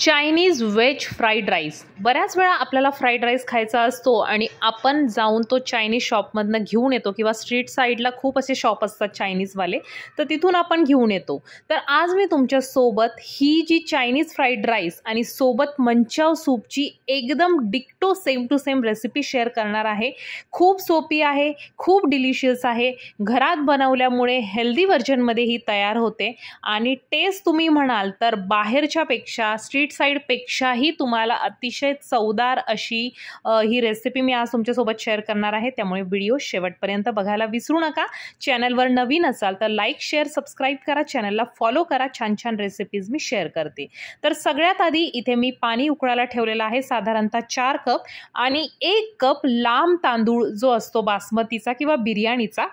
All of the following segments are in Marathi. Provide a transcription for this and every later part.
चायनीज वेज फ्राईड राईस बऱ्याच वेळा आपल्याला फ्राईड राईस खायचा असतो आणि आपण जाऊन तो चायनीज शॉपमधनं घेऊन येतो किंवा स्ट्रीट साईडला खूप असे शॉप असतात चायनीजवाले तर तिथून आपण घेऊन येतो तर आज मी तुमच्यासोबत ही जी चायनीज फ्राईड राईस आणि सोबत मंचाव सूपची एकदम डिक्टो same to same recipe share करणार आहे खूप सोपी आहे खूप डिलिशियस आहे घरात बनवल्यामुळे हेल्दी व्हर्जनमध्ये ही तयार होते आणि टेस्ट तुम्ही म्हणाल तर बाहेरच्यापेक्षा स्ट्रीट पेक्षा साईडपेक्षाही तुम्हाला अतिशय चवदार अशी ही रेसिपी मी आज तुमच्यासोबत शेअर करणार आहे त्यामुळे व्हिडिओ शेवटपर्यंत बघायला विसरू नका चॅनलवर नवीन असाल तर लाईक शेअर सबस्क्राईब करा चॅनलला फॉलो करा छान छान रेसिपीज मी शेअर करते तर सगळ्यात आधी इथे मी पाणी उकळायला ठेवलेलं आहे साधारणतः चार कप आणि एक कप लांब तांदूळ जो असतो बासमतीचा किंवा बिर्याणीचा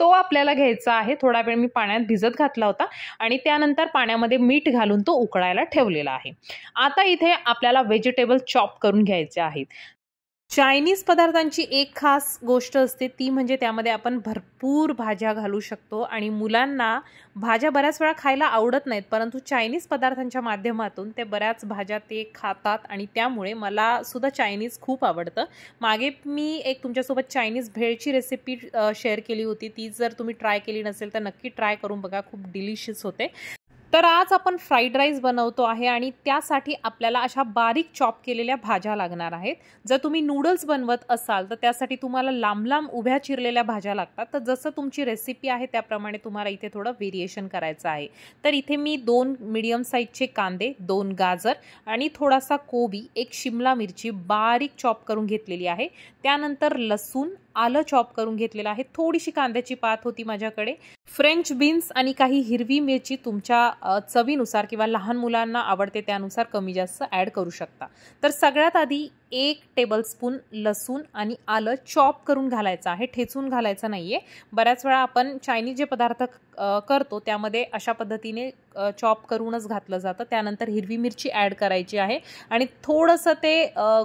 तो आपल्याला घ्यायचा आहे थोडा वेळ मी पाण्यात भिजत घातला होता आणि त्यानंतर पाण्यामध्ये मीठ घालून तो उकळायला ठेवलेला आहे आता इथे आपल्याला व्हेजिटेबल चॉप करून घ्यायचे आहेत चायनीज पदार्थांची एक खास गोष्ट असते ती म्हणजे त्यामध्ये आपण भरपूर भाज्या घालू शकतो आणि मुलांना भाज्या बऱ्याच वेळा खायला आवडत नाहीत परंतु चायनीज पदार्थांच्या माध्यमातून ते बऱ्याच भाज्या ते खातात आणि त्यामुळे मला सुद्धा चायनीज खूप आवडतं मागे मी एक तुमच्यासोबत चायनीज भेळची रेसिपी शेअर केली होती ती जर तुम्ही ट्राय केली नसेल तर नक्की ट्राय करून बघा खूप डिलिशियस होते तर आज आपण फ्राईड राईस बनवतो आहे आणि त्यासाठी आपल्याला अशा बारीक चॉप केलेल्या भाज्या लागणार आहेत जर तुम्ही नूडल्स बनवत असाल तर त्यासाठी तुम्हाला लांब लांब उभ्या चिरलेल्या भाज्या लागतात तर जसं तुमची रेसिपी आहे त्याप्रमाणे तुम्हाला इथे थोडं व्हेरिएशन करायचं आहे तर इथे मी दोन मिडियम साईजचे कांदे दोन गाजर आणि थोडासा कोबी एक शिमला मिरची बारीक चॉप करून घेतलेली आहे त्यानंतर लसूण आलं चॉप करून घेतलेलं आहे थोडीशी कांद्याची पात होती माझ्याकडे फ्रेंच बीन्स आणि काही हिरवी मिरची तुमच्या चवीनुसार किंवा लहान मुलांना आवडते त्यानुसार कमी जास्त ॲड करू शकता तर सगळ्यात आधी एक टेबलस्पून लसूण आणि आलं चॉप करून घालायचं आहे ठेचून घालायचं नाही आहे बऱ्याच वेळा आपण चायनीज जे पदार्थ करतो त्यामध्ये अशा पद्धतीने चॉप करूनच घातलं जातं त्यानंतर हिरवी मिरची ॲड करायची आहे आणि थोडंसं ते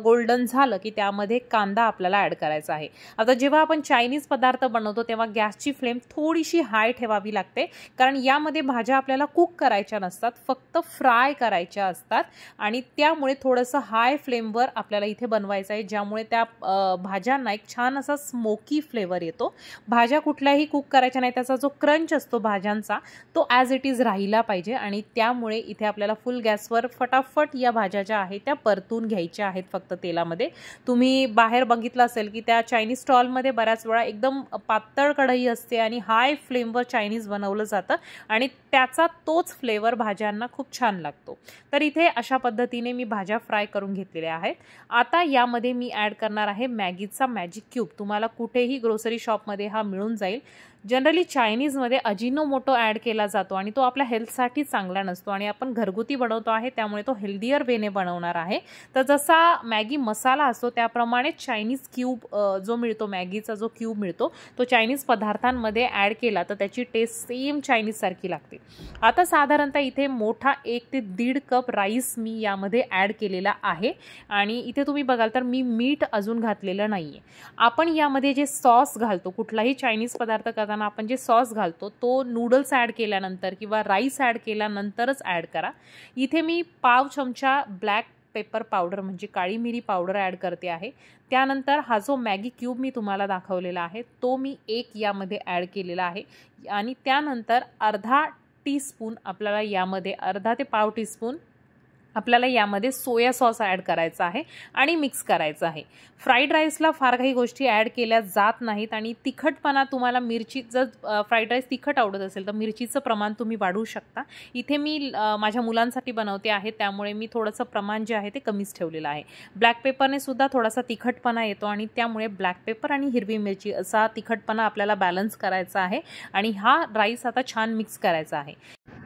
गोल्डन झालं की त्यामध्ये कांदा आपल्याला ॲड करायचा आहे आता जेव्हा आपण चायनीज पदार्थ बनवतो तेव्हा गॅसची फ्लेम थोडीशी हाय ठेवावी लागते कारण यामध्ये भाज्या आपल्याला कुक करायच्या नसतात फक्त फ्राय करायच्या असतात आणि त्यामुळे थोडंसं हाय फ्लेमवर आपल्याला इथे बनवायचा आहे ज्यामुळे त्या भाज्यांना एक छान असा स्मोकी फ्लेवर येतो भाज्या कुठल्याही कुक करायच्या नाही त्याचा जो क्रंच असतो भाज्यांचा तो ॲज इट इज राहिला पाहिजे आणि त्यामुळे इथे आपल्याला फुल गॅसवर फटाफट या भाज्या ज्या आहेत त्या परतून घ्यायच्या आहेत फक्त तेलामध्ये तुम्ही बाहेर बघितलं असेल की त्या चायनीज स्टॉलमध्ये बऱ्याच वेळा एकदम पातळ कढई असते आणि हाय फ्लेमवर चायनीज बनवलं जातं आणि त्याचा तोच फ्लेवर भाज्यांना खूप छान लागतो तर इथे अशा पद्धतीने मी भाज्या फ्राय करून घेतलेल्या आहेत आता यामध्ये मी ॲड करणार आहे मॅगीचा मॅजिक क्यूब तुम्हाला कुठेही ग्रोसरी शॉपमध्ये हा मिळून जाईल जनरली चायनीजमध्ये अजिनो मोटो ॲड केला जातो आणि तो आपल्या हेल्थसाठी चांगला नसतो आणि आपण घरगुती बनवतो आहे त्यामुळे तो हेल्दियर वेने बनवणार आहे तर जसा मॅगी मसाला असतो त्याप्रमाणे चायनीज क्यूब जो मिळतो मॅगीचा जो क्यूब मिळतो तो चायनीज पदार्थांमध्ये ॲड केला तर त्याची टेस्ट सेम चायनीजसारखी लागते आता साधारणतः इथे मोठा एक ते दीड कप राईस मी यामध्ये ॲड केलेला आहे आणि इथे तुम्ही बघाल तर मी मीठ अजून घातलेलं नाही आहे आपण यामध्ये जे सॉस घालतो कुठलाही चायनीज पदार्थ करताना करताना आपण जे सॉस घालतो तो नूडल्स ॲड केल्यानंतर किंवा राईस ॲड केल्यानंतरच ॲड करा इथे मी पाव चमचा ब्लॅक पेपर पावडर म्हणजे काळी मिरी पावडर ॲड करते आहे त्यानंतर हा जो मॅगी क्यूब मी तुम्हाला दाखवलेला आहे तो मी एक यामध्ये ॲड केलेला आहे आणि त्यानंतर अर्धा टीस्पून आपल्याला यामध्ये अर्धा ते पाव टीस्पून आपल्याला यामध्ये सोया सॉस ॲड करायचा आहे आणि मिक्स करायचं आहे फ्राईड राईसला फार काही गोष्टी ॲड केल्या जात नाहीत आणि तिखटपणा तुम्हाला मिरची जर फ्राईड राईस तिखट आवडत असेल तर मिरचीचं प्रमाण तुम्ही वाढवू शकता इथे मी माझ्या मुलांसाठी बनवते आहे त्यामुळे मी थोडंसं प्रमाण जे आहे ते कमीच ठेवलेलं आहे ब्लॅक पेपरने सुद्धा थोडासा तिखटपणा येतो आणि त्यामुळे ब्लॅक पेपर आणि हिरवी मिरची असा तिखटपणा आपल्याला बॅलन्स करायचा आहे आणि हा राईस आता छान मिक्स करायचा आहे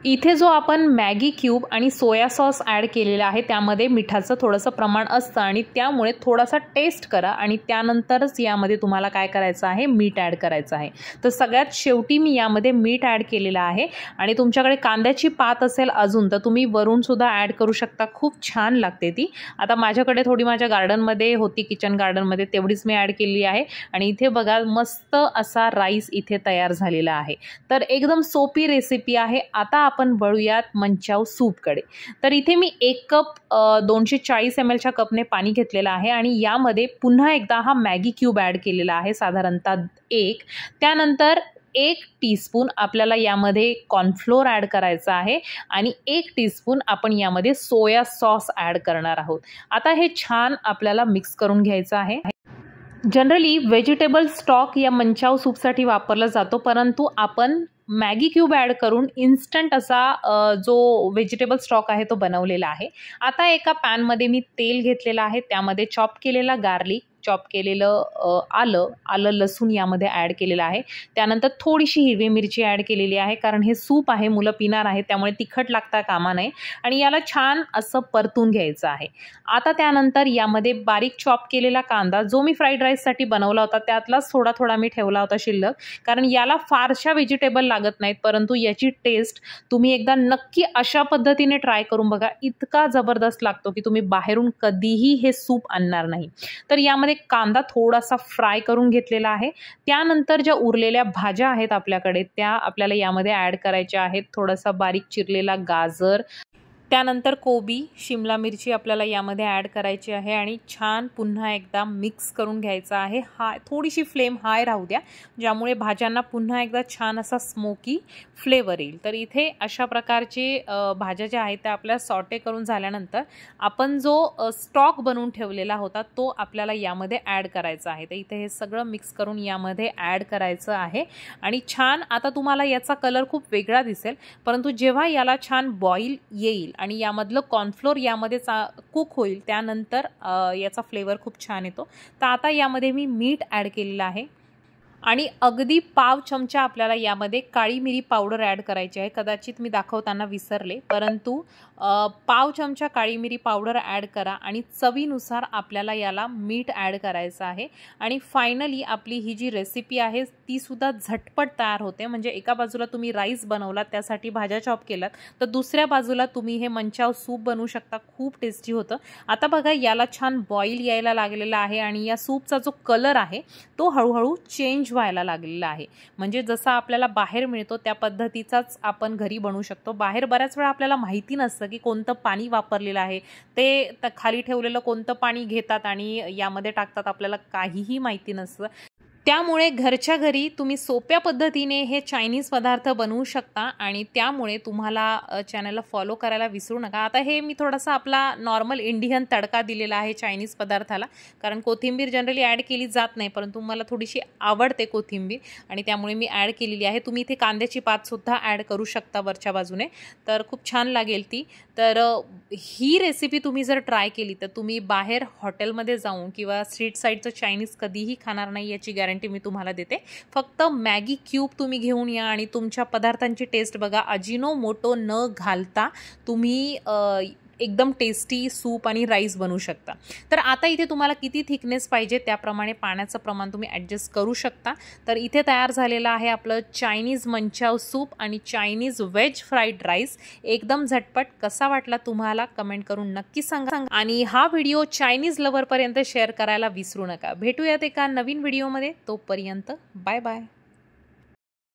इथे जो आपण मॅगी क्यूब आणि सोया सॉस ॲड केलेला आहे त्यामध्ये मिठाचं थोडंसं प्रमाण असतं आणि त्यामुळे थोडासा टेस्ट करा आणि त्यानंतरच यामध्ये तुम्हाला काय करायचं आहे मीठ ॲड करायचं आहे तर सगळ्यात शेवटी मी यामध्ये मीठ ॲड केलेलं आहे आणि तुमच्याकडे कांद्याची पात असेल अजून तर तुम्ही वरूनसुद्धा ॲड करू शकता खूप छान लागते ती आता माझ्याकडे थोडी माझ्या गार्डनमध्ये होती किचन गार्डनमध्ये तेवढीच मी ॲड केली आहे आणि इथे बघा मस्त असा राईस इथे तयार झालेला आहे तर एकदम सोपी रेसिपी आहे आता आपण वळूयात मंचाव सूपकडे तर इथे मी एक कप दोनशे चाळीस एम एलच्या कपने पाणी घेतलेलं आहे आणि यामध्ये पुन्हा एकदा हा मॅगी क्यूब ॲड केलेला आहे साधारणतः एक त्यानंतर एक स्पून आपल्याला यामध्ये कॉर्नफ्लोअर ॲड करायचा आहे आणि एक स्पून आपण यामध्ये सोया सॉस ॲड करणार आहोत आता हे छान आपल्याला मिक्स करून घ्यायचं आहे जनरली व्हेजिटेबल स्टॉक या मंचाव सूपसाठी वापरला जातो परंतु आपण मॅगी क्यूब ॲड करून इन्स्टंट असा जो व्हेजिटेबल स्टॉक आहे तो बनवलेला आहे आता एका पॅनमध्ये मी तेल घेतलेलं आहे त्यामध्ये चॉप केलेला गार्लिक चॉप केलेलं आलं आलं लसूण यामध्ये ॲड केलेलं आहे त्यानंतर थोडीशी हिरवी मिरची ॲड केलेली आहे कारण हे सूप आहे मुलं पिणार आहे त्यामुळे तिखट लागता कामा नये आणि याला छान असं परतून घ्यायचं आहे आता त्यानंतर यामध्ये बारीक चॉप केलेला कांदा जो मी फ्राईड राईससाठी बनवला होता त्यातलाच थोडा थोडा मी ठेवला होता शिल्लक कारण याला फारशा व्हेजिटेबल लागत नाहीत परंतु याची टेस्ट तुम्ही एकदा नक्की अशा पद्धतीने ट्राय करून बघा इतका जबरदस्त लागतो की तुम्ही बाहेरून कधीही हे सूप आणणार नाही तर यामध्ये एक कांदा थोडासा फ्राय करून घेतलेला आहे त्यानंतर ज्या उरलेल्या भाज्या आहेत आपल्याकडे त्या आपल्याला यामध्ये ऍड करायच्या आहेत थोडासा बारीक चिरलेला गाजर त्यानंतर कोबी शिमला मिरची आपल्याला यामध्ये ॲड करायची आहे आणि छान पुन्हा एकदा मिक्स करून घ्यायचा आहे हाय थोडीशी फ्लेम हाय राहू द्या ज्यामुळे भाज्यांना पुन्हा एकदा छान असा स्मोकी फ्लेवर येईल तर इथे अशा प्रकारचे भाज्या ज्या आहेत त्या आपल्या सॉटे करून झाल्यानंतर आपण जो स्टॉक बनवून ठेवलेला होता तो आपल्याला यामध्ये ॲड करायचा आहे तर इथे हे सगळं मिक्स करून यामध्ये ॲड करायचं आहे आणि छान आता तुम्हाला याचा कलर खूप वेगळा दिसेल परंतु जेव्हा याला छान बॉईल येईल आणि यामधलं कॉर्नफ्लोअर यामध्ये चा कूक होईल त्यानंतर याचा फ्लेवर खूप छान येतो तर आता यामध्ये मी मीठ ॲड केलेलं आहे आणि अगदी पाव चमचा आपल्याला यामध्ये काळी मिरी पावडर ॲड करायची आहे कदाचित मी दाखवताना विसरले परंतु पाव चमचा काळी मिरी पावडर ॲड करा आणि चवीनुसार आपल्याला याला मीठ ॲड करायचं आहे आणि फायनली आपली ही जी रेसिपी आहे तीसुद्धा झटपट तयार होते म्हणजे एका बाजूला तुम्ही राईस बनवलात त्यासाठी भाज्या चॉप केलात तर दुसऱ्या बाजूला तुम्ही हे मंचाव सूप बनवू शकता खूप टेस्टी होतं आता बघा याला छान बॉईल यायला लागलेला आहे आणि या सूपचा जो कलर आहे तो हळूहळू चेंज व्हायला लागलेला आहे म्हणजे जसा आपल्याला बाहेर मिळतो त्या पद्धतीचाच आपण घरी बनवू शकतो बाहेर बऱ्याच वेळा आपल्याला माहिती नसतं की कोणतं पाणी वापरलेलं आहे ते खाली ठेवलेलं कोणतं पाणी घेतात आणि यामध्ये टाकतात आपल्याला काहीही माहिती नसतं त्यामुळे घरच्या घरी तुम्ही सोप्या पद्धतीने हे चायनीज पदार्थ बनवू शकता आणि त्यामुळे तुम्हाला चॅनलला फॉलो करायला विसरू नका आता हे मी थोडासा आपला नॉर्मल इंडियन तडका दिलेला आहे चायनीज पदार्थाला कारण कोथिंबीर जनरली ॲड केली जात नाही परंतु मला थोडीशी आवडते कोथिंबीर आणि त्यामुळे मी ॲड केलेली आहे तुम्ही इथे कांद्याची पातसुद्धा ॲड करू शकता वरच्या बाजूने तर खूप छान लागेल ती तर ही रेसिपी तुम्ही जर ट्राय केली तर तुम्ही बाहेर हॉटेलमध्ये जाऊन किंवा स्ट्रीट साईडचं चायनीज कधीही खाणार नाही याची गॅर गॅरंटी मी तुम्हाला देते फक्त मॅगी क्यूब तुम्ही घेऊन या आणि तुमच्या पदार्थांची टेस्ट बघा अजिनो मोटो न घालता तुम्ही एकदम टेस्टी सूप आणि राईस बनवू शकता तर आता इथे तुम्हाला किती थिकनेस पाहिजे त्याप्रमाणे पाण्याचं प्रमाण तुम्ही ॲडजस्ट करू शकता तर इथे तयार झालेलं आहे आपलं चायनीज मंचाव सूप आणि चायनीज व्हेज फ्राईड राईस एकदम झटपट कसा वाटला तुम्हाला कमेंट करून नक्की सांगा आणि हा व्हिडिओ चायनीज लवरपर्यंत शेअर करायला विसरू नका भेटूयात एका नवीन व्हिडिओमध्ये तोपर्यंत बाय बाय